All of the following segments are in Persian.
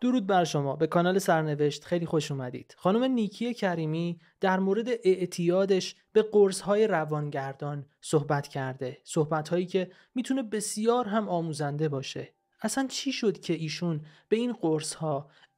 درود بر شما به کانال سرنوشت خیلی خوش اومدید خانم نیکی کریمی در مورد اعتیادش به قرص روانگردان صحبت کرده صحبت که میتونه بسیار هم آموزنده باشه اصلا چی شد که ایشون به این قرص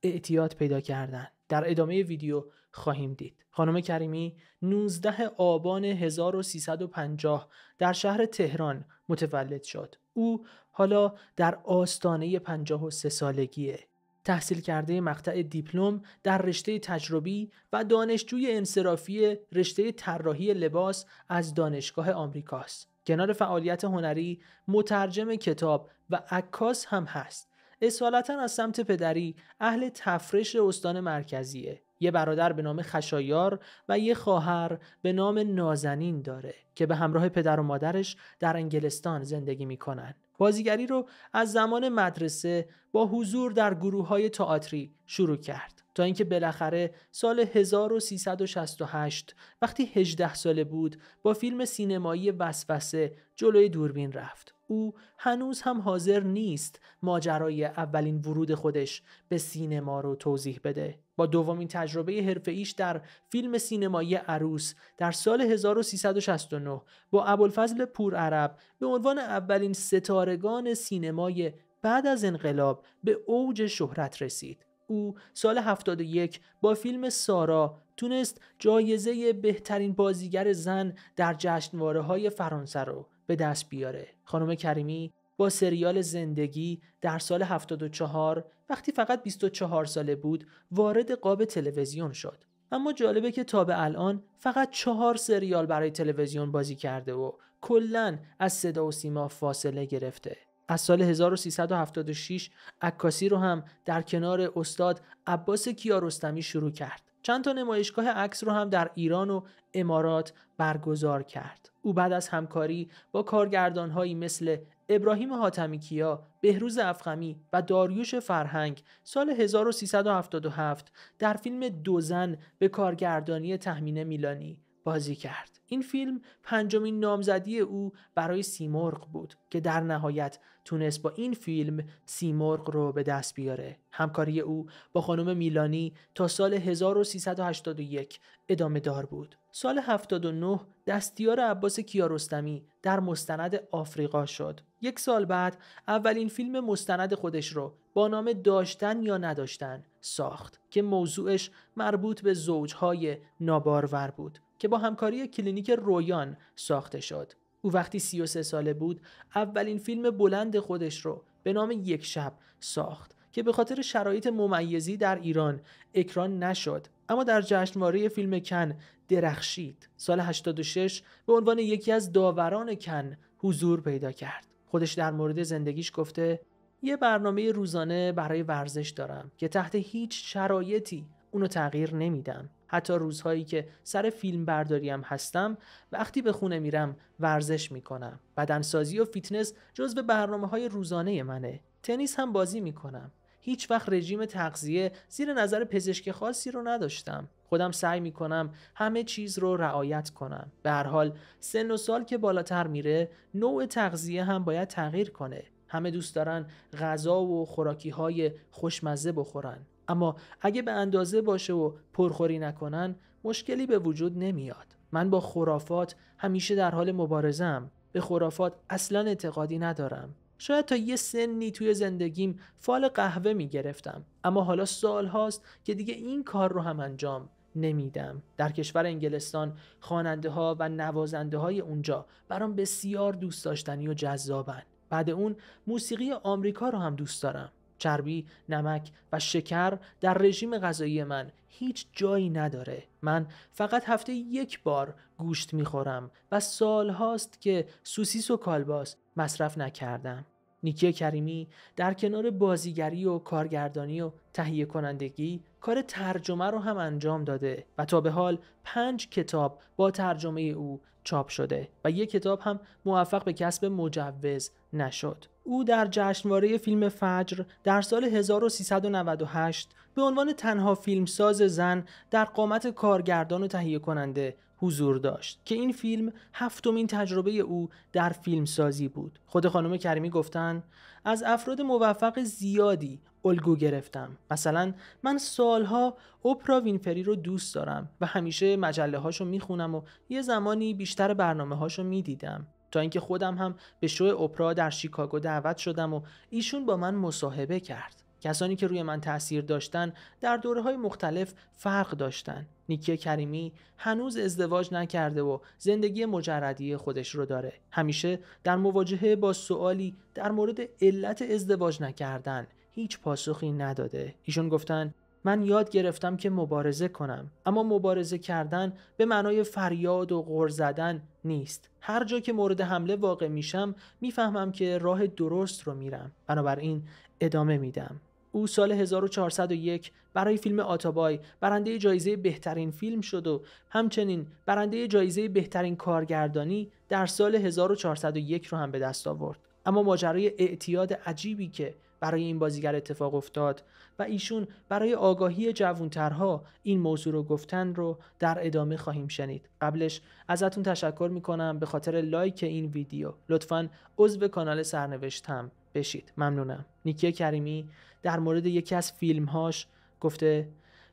اعتیاد پیدا کردن در ادامه ویدیو خواهیم دید خانم کریمی 19 آبان 1350 در شهر تهران متولد شد او حالا در آستانه 53 سالگیه تحصیل کرده مقطع دیپلم در رشته تجربی و دانشجوی انصرافی رشته طراحی لباس از دانشگاه آمریکاست. کنار فعالیت هنری مترجم کتاب و عکاس هم هست. اصالتا از سمت پدری اهل تفرش استان مرکزیه. یه برادر به نام خشایار و یه خواهر به نام نازنین داره که به همراه پدر و مادرش در انگلستان زندگی میکنن. بازیگری رو از زمان مدرسه با حضور در گروه های تئاتری شروع کرد تا اینکه بالاخره سال 1368 وقتی 18 ساله بود با فیلم سینمایی وسوسه جلوی دوربین رفت او هنوز هم حاضر نیست ماجرای اولین ورود خودش به سینما رو توضیح بده با دومین تجربه ایش در فیلم سینمایی عروس در سال 1369 با ابوالفضل پورعرب به عنوان اولین ستارگان سینمای بعد از انقلاب به اوج شهرت رسید. او سال 71 با فیلم سارا تونست جایزه بهترین بازیگر زن در جشنواره های فرانسه رو به دست بیاره. خانم کریمی با سریال زندگی در سال 74 وقتی فقط 24 ساله بود وارد قاب تلویزیون شد اما جالبه که تا به الان فقط چهار سریال برای تلویزیون بازی کرده و کلا از صدا و سیما فاصله گرفته از سال 1376 عکاسی رو هم در کنار استاد عباس کیارستمی شروع کرد چند تا نمایشگاه عکس رو هم در ایران و امارات برگزار کرد. او بعد از همکاری با کارگردانهایی مثل ابراهیم حاتمی کیا، بهروز افخمی و داریوش فرهنگ سال 1377 در فیلم دوزن به کارگردانی تحمینه میلانی بازی کرد. این فیلم پنجمین نامزدی او برای سیمرغ بود که در نهایت تونست با این فیلم سیمرغ رو به دست بیاره. همکاری او با خانم میلانی تا سال 1381 ادامه دار بود. سال 79 دستیار عباس کیارستمی در مستند آفریقا شد. یک سال بعد اولین فیلم مستند خودش رو با نام داشتن یا نداشتن ساخت که موضوعش مربوط به زوجهای نابارور بود. که با همکاری کلینیک رویان ساخته شد. او وقتی 33 ساله بود اولین فیلم بلند خودش رو به نام یک شب ساخت که به خاطر شرایط ممیزی در ایران اکران نشد اما در جشنواره فیلم کن درخشید سال 86 به عنوان یکی از داوران کن حضور پیدا کرد خودش در مورد زندگیش گفته یه برنامه روزانه برای ورزش دارم که تحت هیچ شرایطی اونو تغییر نمیدم حتی روزهایی که سر فیلم برداریم هستم وقتی به خونه میرم ورزش میکنم بدنسازی و فیتنس جزو برنامه های روزانه منه تنیس هم بازی میکنم هیچ وقت رژیم تغذیه زیر نظر پزشک خاصی رو نداشتم خودم سعی میکنم همه چیز رو رعایت کنم به هر حال سن و سال که بالاتر میره نوع تغذیه هم باید تغییر کنه همه دوست دارن غذا و خوراکی های خوشمزه بخورن اما اگه به اندازه باشه و پرخوری نکنن مشکلی به وجود نمیاد من با خرافات همیشه در حال مبارزم به خرافات اصلا اعتقادی ندارم شاید تا یه سنی توی زندگیم فال قهوه میگرفتم. اما حالا سال هاست که دیگه این کار رو هم انجام نمیدم در کشور انگلستان خواننده ها و نوازنده های اونجا برام بسیار دوست داشتنی و جذابن بعد اون موسیقی آمریکا رو هم دوست دارم شربی، نمک و شکر در رژیم غذایی من هیچ جایی نداره. من فقط هفته یک بار گوشت میخورم و سال هاست که سوسیس و کالباس مصرف نکردم. نیکی کریمی در کنار بازیگری و کارگردانی و تهیه کنندگی کار ترجمه رو هم انجام داده و تا به حال پنج کتاب با ترجمه او چاپ شده و یک کتاب هم موفق به کسب مجوز نشد. او در جشنواره فیلم فجر در سال 1398 به عنوان تنها فیلمساز زن در قامت کارگردان و تهیه کننده حضور داشت که این فیلم هفتمین تجربه او در فیلمسازی بود خود خانم کریمی گفتن از افراد موفق زیادی الگو گرفتم مثلا من سالها اوپرا وینفری رو دوست دارم و همیشه مجله هاشو میخونم و یه زمانی بیشتر برنامه هاشو میدیدم تا اینکه خودم هم به شو اپرا در شیکاگو دعوت شدم و ایشون با من مصاحبه کرد کسانی که روی من تاثیر داشتن در دوره های مختلف فرق داشتن نیکیه کریمی هنوز ازدواج نکرده و زندگی مجردی خودش رو داره همیشه در مواجهه با سوالی در مورد علت ازدواج نکردن هیچ پاسخی نداده ایشون گفتن من یاد گرفتم که مبارزه کنم اما مبارزه کردن به معنای فریاد و غر زدن نیست هر جا که مورد حمله واقع میشم میفهمم که راه درست رو میرم بنابراین ادامه میدم او سال 1401 برای فیلم آتابای برنده جایزه بهترین فیلم شد و همچنین برنده جایزه بهترین کارگردانی در سال 1401 رو هم به دست آورد اما ماجرای اعتیاد عجیبی که برای این بازیگر اتفاق افتاد و ایشون برای آگاهی جوانترها این موضوع رو گفتن رو در ادامه خواهیم شنید قبلش ازتون تشکر میکنم به خاطر لایک این ویدیو لطفا عضو کانال سرنوشتم بشید ممنونم نیکیه کریمی در مورد یکی از فیلمهاش گفته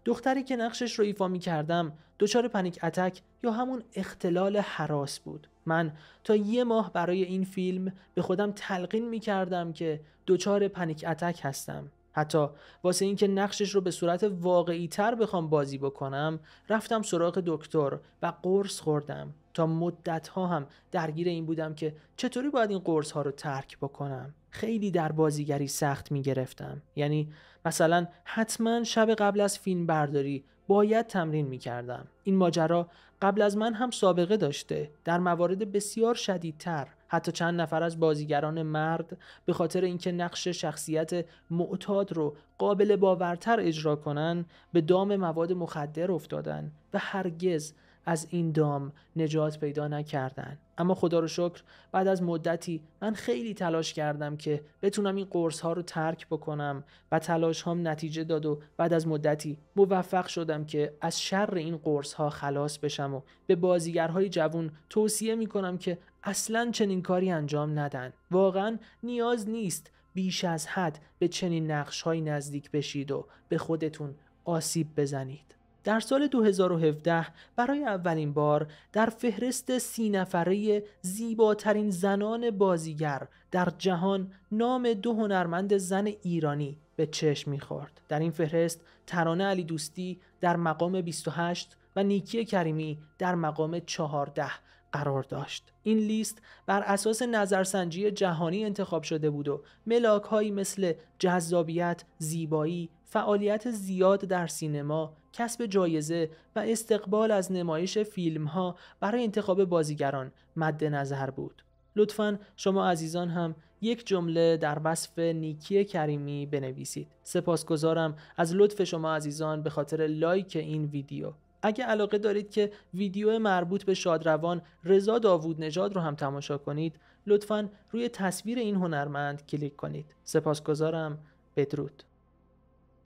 دختری که نقشش رو ایفا می کردم دچار پنیک اتک یا همون اختلال حراس بود من تا یه ماه برای این فیلم به خودم تلقین می کردم که دچار پنیک اتک هستم حتی واسه اینکه نقشش رو به صورت واقعی تر بخوام بازی بکنم رفتم سراغ دکتر و قرص خوردم تا مدت ها هم درگیر این بودم که چطوری باید این قرص ها رو ترک بکنم خیلی در بازیگری سخت می گرفتم یعنی مثلا حتما شب قبل از فیلم برداری باید تمرین می کردم این ماجرا قبل از من هم سابقه داشته در موارد بسیار شدیدتر حتی چند نفر از بازیگران مرد به خاطر اینکه نقش شخصیت معتاد رو قابل باورتر اجرا کنن به دام مواد مخدر افتادن و هرگز از این دام نجات پیدا نکردن اما خدا رو شکر بعد از مدتی من خیلی تلاش کردم که بتونم این قرص ها رو ترک بکنم و تلاش هام نتیجه داد و بعد از مدتی موفق شدم که از شر این قرص ها خلاص بشم و به بازیگرهای جوون توصیه می کنم که اصلا چنین کاری انجام ندن واقعا نیاز نیست بیش از حد به چنین نقش های نزدیک بشید و به خودتون آسیب بزنید در سال 2017 برای اولین بار در فهرست سی نفره زیباترین زنان بازیگر در جهان نام دو هنرمند زن ایرانی به چشم میخورد. در این فهرست ترانه علی دوستی در مقام 28 و نیکی کریمی در مقام 14 قرار داشت این لیست بر اساس نظرسنجی جهانی انتخاب شده بود و ملاک هایی مثل جذابیت، زیبایی، فعالیت زیاد در سینما، کسب جایزه و استقبال از نمایش فیلم ها برای انتخاب بازیگران مد نظر بود. لطفا شما عزیزان هم یک جمله در وصف نیکی کریمی بنویسید. سپاسگزارم از لطف شما عزیزان به خاطر لایک این ویدیو. اگه علاقه دارید که ویدیو مربوط به شادروان رضا داوود نژاد رو هم تماشا کنید لطفا روی تصویر این هنرمند کلیک کنید سپاسگزارم بدرود